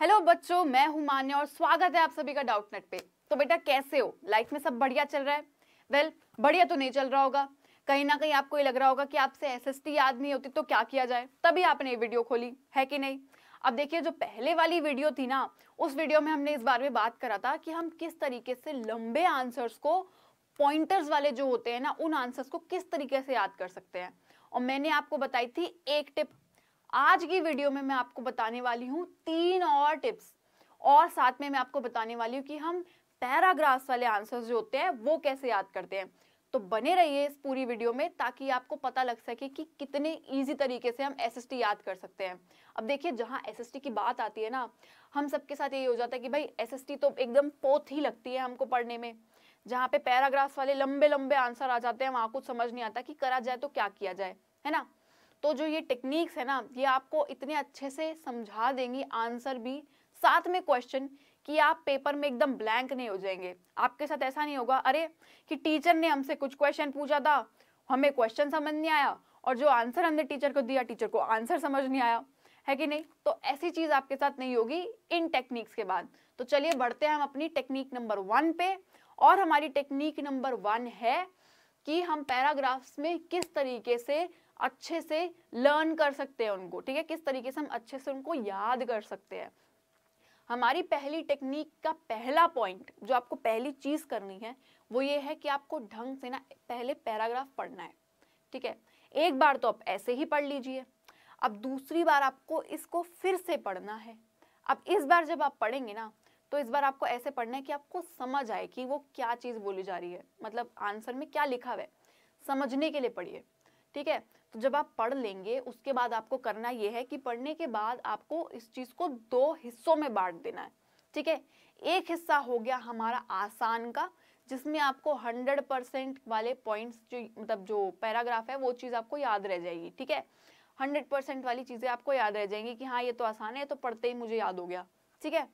hello बच्चों मैं हूं मान्य और स्वागत है आप सभी का डाउट नेट पे तो बेटा कैसे हो लाइफ में सब बढ़िया चल रहा है वेल well, बढ़िया तो नहीं चल रहा होगा कहीं ना कहीं आपको ये लग रहा होगा कि आपसे एसएसटी याद नहीं होती तो क्या किया जाए तभी आपने ये वीडियो खोली है कि नहीं अब देखिए जो पहले वाली वीडियो थी ना उस वीडियो में हमने इस बारे में बात करा था कि हम किस तरीके से लंबे आंसर्स को पॉइंटर्स वाले जो होते हैं ना उन आंसर्स को किस तरीके से याद कर सकते हैं और मैंने आपको बताई थी एक टिप आज की वीडियो में मैं आपको बताने वाली हूँ तीन और टिप्स और साथ में मैं आपको बताने वाली हूँ कि हम पैराग्राफ्स वाले आंसर्स जो होते हैं वो कैसे याद करते हैं तो बने रहिए इस पूरी वीडियो में ताकि आपको पता लग सके कि कितने इजी तरीके से हम एसएसटी याद कर सकते हैं अब देखिए जहाँ एसएसटी की बात आती है ना हम सबके साथ यही हो जाता है कि भाई एसएसटी तो एकदम पोथ ही लगती है हमको पढ़ने में जहाँ पे पैराग्राफ्स वाले लंबे लंबे आंसर आ जाते हैं वहाँ कुछ समझ नहीं आता कि करा जाए तो क्या किया जाए है ना तो जो ये टेक्निक्स है ना ये आपको इतने अच्छे से समझा देंगी आंसर भी साथ में क्वेश्चन कि आप पेपर में एकदम ब्लैंक नहीं हो जाएंगे आपके साथ ऐसा नहीं होगा अरे कि टीचर ने हमसे कुछ क्वेश्चन पूछा था हमें क्वेश्चन समझ नहीं आया और जो आंसर हमने टीचर को दिया टीचर को आंसर समझ नहीं आया है कि नहीं तो ऐसी चीज आपके साथ नहीं होगी इन टेक्निक्स के बाद तो चलिए बढ़ते हैं हम अपनी टेक्निक नंबर वन पे और हमारी टेक्निक नंबर वन है कि हम पैराग्राफ्स में किस तरीके से अच्छे से लर्न कर सकते हैं उनको ठीक है किस तरीके से हम अच्छे से उनको याद कर सकते हैं हमारी पहली टेक्निक का पहला पॉइंट जो आपको पहली चीज़ करनी है वो ये है कि आपको ढंग से ना पहले पैराग्राफ पढ़ना है ठीक है एक बार तो आप ऐसे ही पढ़ लीजिए अब दूसरी बार आपको इसको फिर से पढ़ना है अब इस बार जब आप पढ़ेंगे ना तो इस बार आपको ऐसे पढ़ना है कि आपको समझ आए कि वो क्या चीज़ बोली जा रही है मतलब आंसर में क्या लिखा हुआ है समझने के लिए पढ़िए ठीक है तो जब आप पढ़ लेंगे उसके बाद आपको करना यह है कि पढ़ने के बाद आपको इस चीज को दो हिस्सों में बांट देना है ठीक है एक हिस्सा हो गया हमारा आसान का जिसमें आपको 100 परसेंट वाले पॉइंट्स जो मतलब जो पैराग्राफ है वो चीज़ आपको याद रह जाएगी ठीक है 100 परसेंट वाली चीज़ें आपको याद रह जाएंगी कि हाँ ये तो आसान है तो पढ़ते ही मुझे याद हो गया ठीक है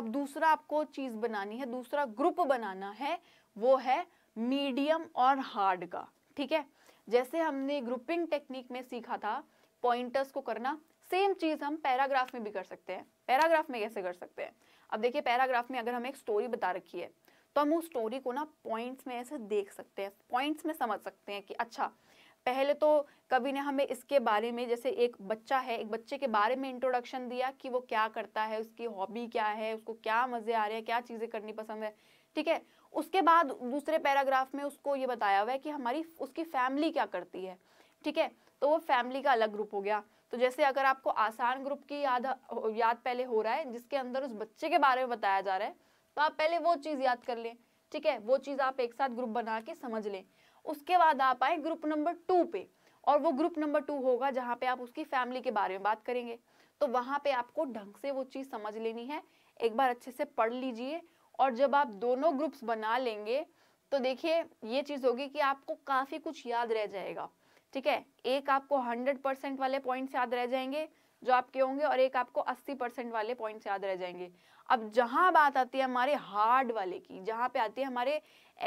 अब दूसरा आपको चीज़ बनानी है दूसरा ग्रुप बनाना है वो है मीडियम और हार्ड का ठीक है जैसे हमने ग्रुपिंग टेक्निक में सीखा था पॉइंटर्स को करना सेम चीज हम पैराग्राफ में भी कर सकते हैं पैराग्राफ में कैसे कर सकते हैं अब देखिए पैराग्राफ में अगर हमें एक स्टोरी बता रखी है तो हम उस स्टोरी को ना पॉइंट्स में ऐसे देख सकते हैं पॉइंट्स में समझ सकते हैं कि अच्छा पहले तो कवि ने हमें इसके बारे में जैसे एक बच्चा है एक बच्चे के बारे में इंट्रोडक्शन दिया कि वो क्या करता है उसकी हॉबी क्या है उसको क्या मज़े आ रहे हैं क्या चीज़ें करनी पसंद है ठीक है उसके बाद दूसरे पैराग्राफ में उसको ये बताया हुआ है कि हमारी उसकी फैमिली क्या करती है ठीक है तो वो फैमिली का अलग ग्रुप हो गया तो जैसे अगर आपको आसान ग्रुप की याद याद पहले हो रहा है जिसके अंदर उस बच्चे के बारे में बताया जा रहा है तो आप पहले वो चीज़ याद कर लें ठीक है वो चीज़ आप एक साथ ग्रुप बना के समझ लें उसके बाद आप आए ग्रुप नंबर टू पे और वो ग्रुप नंबर टू होगा जहाँ पे आप उसकी फैमिली के बारे में बात करेंगे तो वहाँ पे आपको ढंग से वो चीज़ समझ लेनी है एक बार अच्छे से पढ़ लीजिए और जब आप दोनों ग्रुप्स बना लेंगे तो देखिए ये चीज़ होगी कि आपको काफ़ी कुछ याद रह जाएगा ठीक है एक आपको हंड्रेड परसेंट वाले पॉइंट याद रह जाएंगे जो आपके होंगे और एक आपको अस्सी परसेंट वाले पॉइंट याद रह जाएंगे अब जहां बात आती है हमारे हार्ड वाले की जहां पे आती है हमारे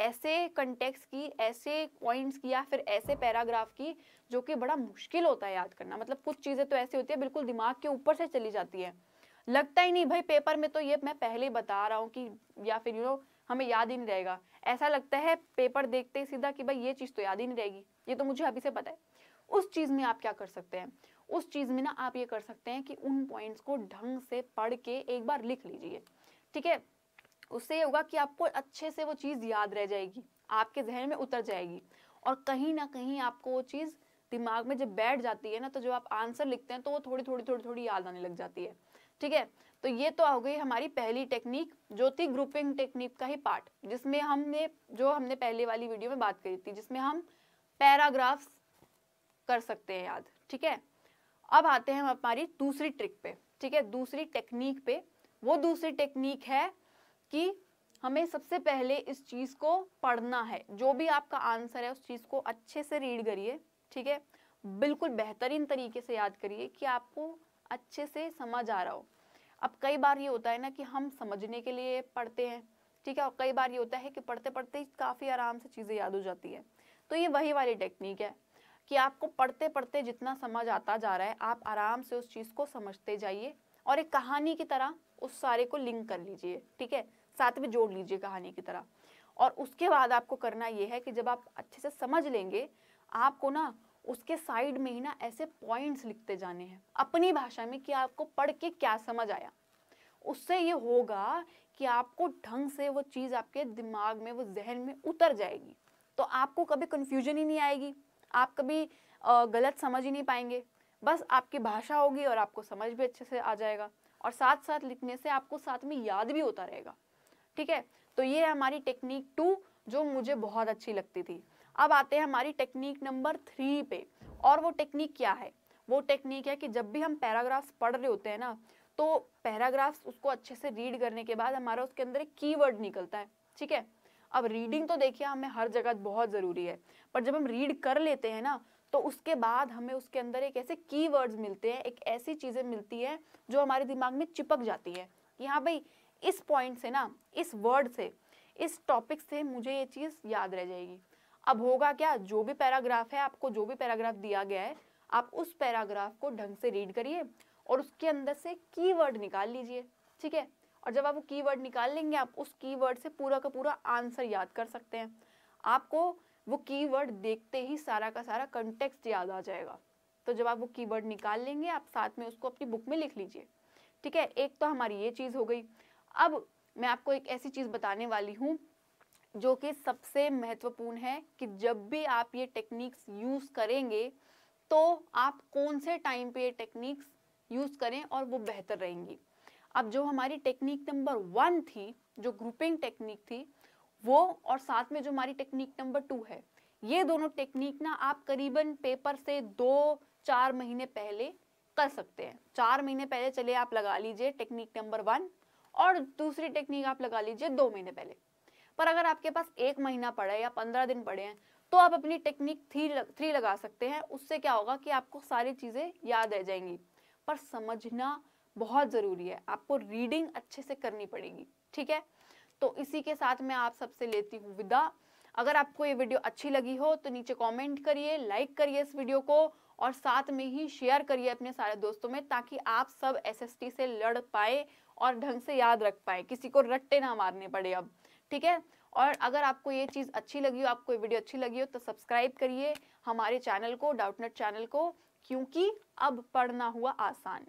ऐसे कंटेक्स की ऐसे पॉइंट्स की या फिर ऐसे पैराग्राफ की जो कि बड़ा मुश्किल होता है याद करना मतलब कुछ चीज़ें तो ऐसी होती है बिल्कुल दिमाग के ऊपर से चली जाती है लगता ही नहीं भाई पेपर में तो ये मैं पहले बता रहा हूँ कि या फिर यू नो हमें याद ही नहीं रहेगा ऐसा लगता है पेपर देखते ही सीधा कि भाई ये चीज़ तो याद ही नहीं रहेगी ये तो मुझे अभी से पता है उस चीज़ में आप क्या कर सकते हैं उस चीज़ में ना आप ये कर सकते हैं कि उन पॉइंट्स को ढंग से पढ़ के एक बार लिख लीजिए ठीक है उससे ये होगा कि आपको अच्छे से वो चीज़ याद रह जाएगी आपके जहन में उतर जाएगी और कहीं ना कहीं आपको वो चीज़ दिमाग में जब बैठ जाती है ना तो जब आप आंसर लिखते हैं तो वो थोड़ी थोड़ी थोड़ी थोड़ी याद आने लग जाती है ठीक है तो ये तो हो गई हमारी पहली टेक्निक जो थी ग्रुपिंग टेक्निक का ही पार्ट जिसमें हमने जो हमने पहले वाली वीडियो में बात करी थी जिसमें हम पैराग्राफ्स कर सकते हैं याद ठीक है अब आते हैं हम हमारी दूसरी ट्रिक पे ठीक है दूसरी टेक्निक पे वो दूसरी टेक्निक है कि हमें सबसे पहले इस चीज़ को पढ़ना है जो भी आपका आंसर है उस चीज़ को अच्छे से रीड करिए ठीक है बिल्कुल बेहतरीन तरीके से याद करिए कि आपको अच्छे से समझ आ रहा हो अब कई बार ये होता है ना कि हम समझने के लिए पढ़ते हैं ठीक है और कई बार ये होता है कि पढ़ते पढ़ते काफ़ी आराम से चीज़ें याद हो जाती है तो ये वही वाली टेक्निक है कि आपको पढ़ते पढ़ते जितना समझ आता जा रहा है आप आराम से उस चीज़ को समझते जाइए और एक कहानी की तरह उस सारे को लिंक कर लीजिए ठीक है साथ में जोड़ लीजिए कहानी की तरह और उसके बाद आपको करना ये है कि जब आप अच्छे से समझ लेंगे आपको ना उसके साइड में ही ना ऐसे पॉइंट्स लिखते जाने हैं अपनी भाषा में कि आपको पढ़ के क्या समझ आया उससे ये होगा कि आपको ढंग से वो चीज़ आपके दिमाग में वो जहन में उतर जाएगी तो आपको कभी कन्फ्यूजन ही नहीं आएगी आप कभी गलत समझ ही नहीं पाएंगे बस आपकी भाषा होगी और आपको समझ भी अच्छे से आ जाएगा और साथ साथ लिखने से आपको साथ में याद भी होता रहेगा ठीक है तो ये हमारी टेक्निक टू जो मुझे बहुत अच्छी लगती थी अब आते हैं हमारी टेक्निक नंबर थ्री पे और वो टेक्निक क्या है वो टेक्निक है कि जब भी हम पैराग्राफ्स पढ़ रहे होते हैं ना तो पैराग्राफ्स उसको अच्छे से रीड करने के बाद हमारा उसके अंदर एक की निकलता है ठीक है अब रीडिंग तो देखिए हमें हर जगह बहुत ज़रूरी है पर जब हम रीड कर लेते हैं ना तो उसके बाद हमें उसके अंदर एक ऐसे की मिलते हैं एक ऐसी चीज़ें मिलती हैं जो हमारे दिमाग में चिपक जाती है कि हाँ भाई इस पॉइंट से ना इस वर्ड से इस टॉपिक से मुझे ये चीज़ याद रह जाएगी अब होगा क्या जो भी पैराग्राफ है आपको जो भी पैराग्राफ दिया गया है आप उस पैराग्राफ को ढंग से रीड करिए और उसके अंदर से कीवर्ड निकाल लीजिए ठीक है और जब आप वो कीवर्ड निकाल लेंगे आप उस कीवर्ड से पूरा का पूरा आंसर याद कर सकते हैं आपको वो कीवर्ड देखते ही सारा का सारा कंटेक्स्ट याद आ जाएगा तो जब आप वो कीवर्ड निकाल लेंगे आप साथ में उसको अपनी बुक में लिख लीजिए ठीक है एक तो हमारी ये चीज़ हो गई अब मैं आपको एक ऐसी चीज़ बताने वाली हूँ जो कि सबसे महत्वपूर्ण है कि जब भी आप ये टेक्निक्स यूज़ करेंगे तो आप कौन से टाइम पे ये टेक्निक्स यूज़ करें और वो बेहतर रहेंगी अब जो हमारी टेक्निक नंबर वन थी जो ग्रुपिंग टेक्निक थी वो और साथ में जो हमारी टेक्निक नंबर टू है ये दोनों टेक्निक ना आप करीबन पेपर से दो चार महीने पहले कर सकते हैं चार महीने पहले चले आप लगा लीजिए टेक्निक नंबर वन और दूसरी टेक्निक आप लगा लीजिए दो महीने पहले पर अगर आपके पास एक महीना पड़े या पंद्रह दिन पड़े हैं तो आप अपनी टेक्निक थ्री लग, थ्री लगा सकते हैं उससे क्या होगा कि आपको सारी चीज़ें याद रह जाएंगी पर समझना बहुत ज़रूरी है आपको रीडिंग अच्छे से करनी पड़ेगी ठीक है तो इसी के साथ मैं आप सबसे लेती हूँ विदा अगर आपको ये वीडियो अच्छी लगी हो तो नीचे कमेंट करिए लाइक करिए इस वीडियो को और साथ में ही शेयर करिए अपने सारे दोस्तों में ताकि आप सब एसएसटी से लड़ पाए और ढंग से याद रख पाए किसी को रट्टे ना मारने पड़े अब ठीक है और अगर आपको ये चीज़ अच्छी लगी हो आपको ये वीडियो अच्छी लगी हो तो सब्सक्राइब करिए हमारे चैनल को डाउटनेट चैनल को क्योंकि अब पढ़ना हुआ आसान